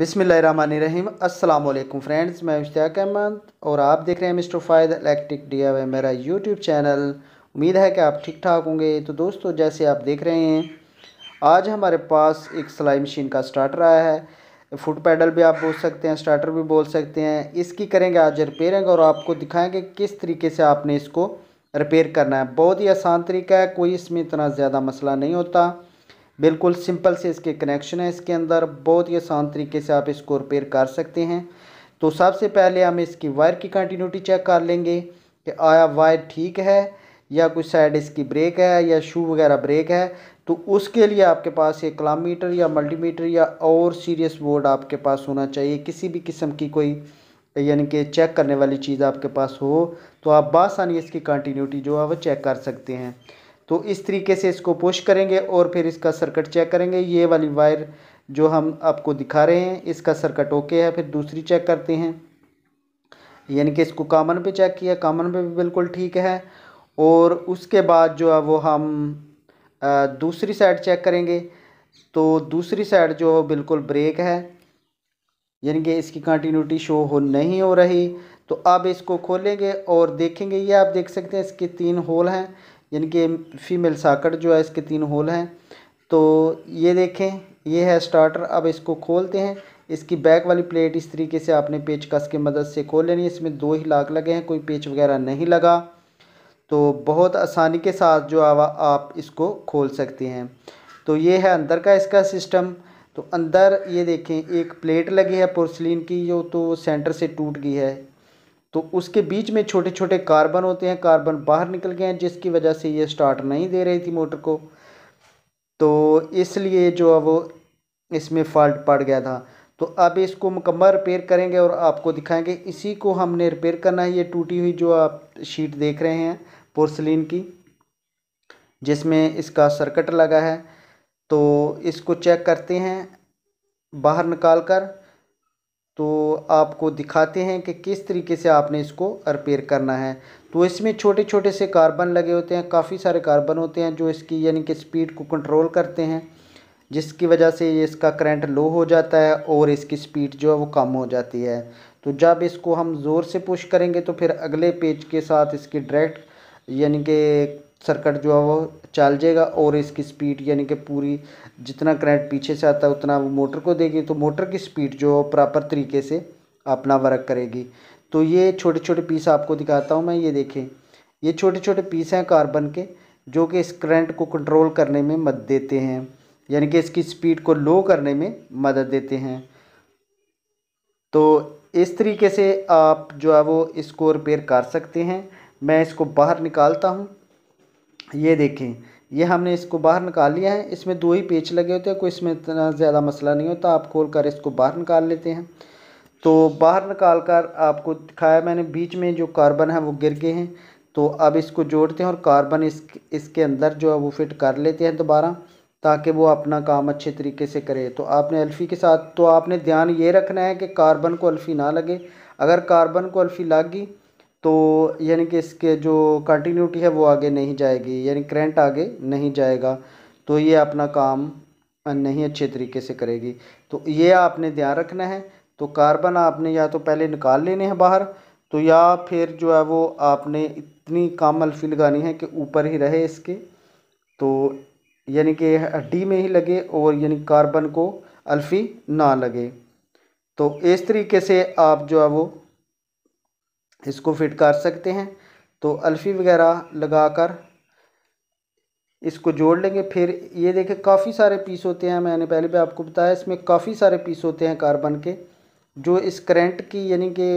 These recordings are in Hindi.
बिसमीम अल्लाम फ्रेंड्स मैं इश्तियाक अहमद और आप देख रहे हैं mister Fayad electric D I मेरा यूट्यूब चैनल उम्मीद है कि आप ठीक ठाक होंगे तो दोस्तों जैसे आप देख रहे हैं आज हमारे पास एक सिलाई मशीन का स्टार्टर आया है फुट पैडल भी आप बोल सकते हैं स्टार्टर भी बोल सकते हैं इसकी करेंगे आज रिपेयरिंग और आपको दिखाएँगे किस तरीके से आपने इसको रिपेयर करना है बहुत ही आसान तरीका है कोई इसमें इतना ज़्यादा मसला नहीं होता बिल्कुल सिंपल से इसके कनेक्शन है इसके अंदर बहुत ही आसान तरीके से आप इसको रिपेयर कर सकते हैं तो सबसे पहले हम इसकी वायर की कंटिन्यूटी चेक कर लेंगे कि आया वायर ठीक है या कोई साइड इसकी ब्रेक है या शू वगैरह ब्रेक है तो उसके लिए आपके पास एक क्लामीटर या मल्टीमीटर या और सीरियस बोर्ड आपके पास होना चाहिए किसी भी किस्म की कोई यानी कि चेक करने वाली चीज़ आपके पास हो तो आप बासानी इसकी कंटिन्यूटी जो है वो चेक कर सकते हैं तो इस तरीके से इसको पुश करेंगे और फिर इसका सर्कट चेक करेंगे ये वाली वायर जो हम आपको दिखा रहे हैं इसका सर्कट ओके है फिर दूसरी चेक करते हैं यानी कि इसको कामन पे चेक किया कामन पे भी बिल्कुल ठीक है और उसके बाद जो है वो हम दूसरी साइड चेक करेंगे तो दूसरी साइड जो बिल्कुल ब्रेक है यानी कि इसकी कंटिन्यूटी शो हो नहीं हो रही तो अब इसको खोलेंगे और देखेंगे ये आप देख सकते हैं इसके तीन होल हैं यानी कि फीमेल साकट जो है इसके तीन होल हैं तो ये देखें ये है स्टार्टर अब इसको खोलते हैं इसकी बैक वाली प्लेट इस तरीके से आपने पेच कस की मदद से खोल लेनी है इसमें दो ही लाख लगे हैं कोई पेच वगैरह नहीं लगा तो बहुत आसानी के साथ जो आवा आप इसको खोल सकते हैं तो ये है अंदर का इसका सिस्टम तो अंदर ये देखें एक प्लेट लगी है पोर्सलिन की जो तो सेंटर से टूट गई है तो उसके बीच में छोटे छोटे कार्बन होते हैं कार्बन बाहर निकल गए हैं जिसकी वजह से ये स्टार्ट नहीं दे रही थी मोटर को तो इसलिए जो है वो इसमें फॉल्ट पड़ गया था तो अब इसको मुकम्मल रिपेयर करेंगे और आपको दिखाएंगे इसी को हमने रिपेयर करना है ये टूटी हुई जो आप शीट देख रहे हैं पोर्सलिन की जिसमें इसका सर्कट लगा है तो इसको चेक करते हैं बाहर निकाल कर तो आपको दिखाते हैं कि किस तरीके से आपने इसको रिपेयर करना है तो इसमें छोटे छोटे से कार्बन लगे होते हैं काफ़ी सारे कार्बन होते हैं जो इसकी यानी कि स्पीड को कंट्रोल करते हैं जिसकी वजह से ये इसका करंट लो हो जाता है और इसकी स्पीड जो है वो कम हो जाती है तो जब इसको हम ज़ोर से पुश करेंगे तो फिर अगले पेज के साथ इसकी डायरेक्ट यानी कि सर्कट जो है वो चल जाएगा और इसकी स्पीड यानी कि पूरी जितना करंट पीछे से आता है उतना वो मोटर को देगी तो मोटर की स्पीड जो प्रॉपर तरीके से अपना वर्क करेगी तो ये छोटे छोटे पीस आपको दिखाता हूँ मैं ये देखें ये छोटे छोटे पीस हैं कार्बन के जो कि इस करंट को कंट्रोल करने में मदद देते हैं यानी कि इसकी स्पीड को लो करने में मदद देते हैं तो इस तरीके से आप जो है वो इसको रिपेयर कर सकते हैं मैं इसको बाहर निकालता हूँ ये देखें ये हमने इसको बाहर निकाल लिया है इसमें दो ही पेच लगे होते हैं कोई इसमें इतना ज़्यादा मसला नहीं होता आप खोल कर इसको बाहर निकाल लेते हैं तो बाहर निकाल कर आपको दिखाया मैंने बीच में जो कार्बन है वो गिर गए हैं तो अब इसको जोड़ते हैं और कार्बन इस इसके अंदर जो है वो फिट कर लेते हैं दोबारा ताकि वो अपना काम अच्छे तरीके से करे तो आपने अल्फ़ी के साथ तो आपने ध्यान ये रखना है कि कार्बन को अल्फ़ी ना लगे अगर कार्बन को अल्फ़ी लग गई तो यानी कि इसके जो कंटिन्यूटी है वो आगे नहीं जाएगी यानी करंट आगे नहीं जाएगा तो ये अपना काम नहीं अच्छे तरीके से करेगी तो ये आपने ध्यान रखना है तो कार्बन आपने या तो पहले निकाल लेने हैं बाहर तो या फिर जो है वो आपने इतनी कम अल्फी लगानी है कि ऊपर ही रहे इसके तो यानी कि हड्डी में ही लगे और यानी कार्बन को अल्फी ना लगे तो इस तरीके से आप जो है वो इसको फिट कर सकते हैं तो अल्फ़ी वगैरह लगाकर इसको जोड़ लेंगे फिर ये देखें काफ़ी सारे पीस होते हैं मैंने पहले भी आपको बताया इसमें काफ़ी सारे पीस होते हैं कार्बन के जो इस करंट की यानी कि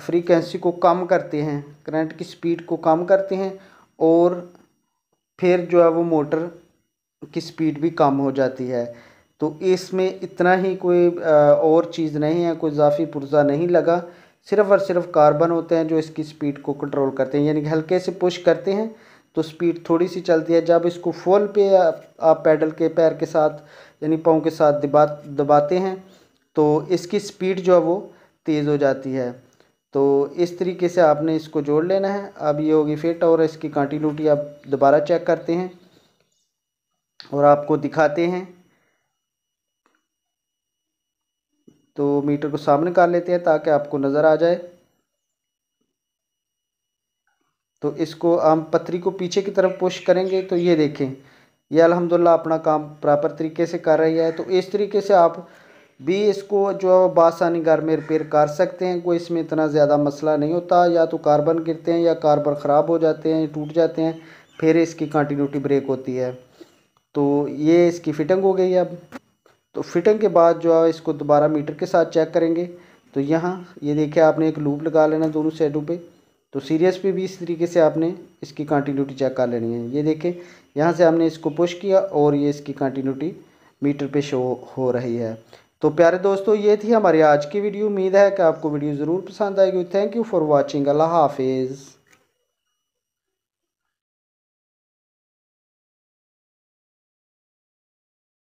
फ्रीक्वेंसी को कम करते हैं करंट की स्पीड को कम करते हैं और फिर जो है वो मोटर की स्पीड भी कम हो जाती है तो इसमें इतना ही कोई और चीज़ नहीं है कोई इजाफी पुर्जा नहीं लगा सिर्फ और सिर्फ कार्बन होते हैं जो इसकी स्पीड को कंट्रोल करते हैं यानी कि हल्के से पुश करते हैं तो स्पीड थोड़ी सी चलती है जब इसको फुल पे आप पैडल के पैर के साथ यानी पाँव के साथ दबा दबाते हैं तो इसकी स्पीड जो है वो तेज़ हो जाती है तो इस तरीके से आपने इसको जोड़ लेना है अब ये होगी फिट और इसकी कंटिन्यूटी आप दोबारा चेक करते हैं और आपको दिखाते हैं तो मीटर को सामने कर लेते हैं ताकि आपको नज़र आ जाए तो इसको हम पथरी को पीछे की तरफ पुश करेंगे तो ये देखें ये अलहमदिल्ला अपना काम प्रॉपर तरीके से कर रही है तो इस तरीके से आप भी इसको जो बासानी घर में रिपेयर कर सकते हैं कोई इसमें इतना ज़्यादा मसला नहीं होता या तो कार्बन गिरते हैं या कार्बन ख़राब हो जाते हैं टूट जाते हैं फिर इसकी कंटिन्यूटी ब्रेक होती है तो ये इसकी फिटिंग हो गई अब तो फिटिंग के बाद जो है इसको दोबारा मीटर के साथ चेक करेंगे तो यहाँ ये देखिए आपने एक लूप लगा लेना दोनों साइडों पे तो सीरियस पे भी इस तरीके से आपने इसकी कंटिन्यूटी चेक कर लेनी है ये देखें यहाँ से हमने इसको पुश किया और ये इसकी कंटिन्यूटी मीटर पे शो हो रही है तो प्यारे दोस्तों ये थी हमारी आज की वीडियो उम्मीद है कि आपको वीडियो ज़रूर पसंद आएगी थैंक यू फॉर वॉचिंग अल्लाह हाफिज़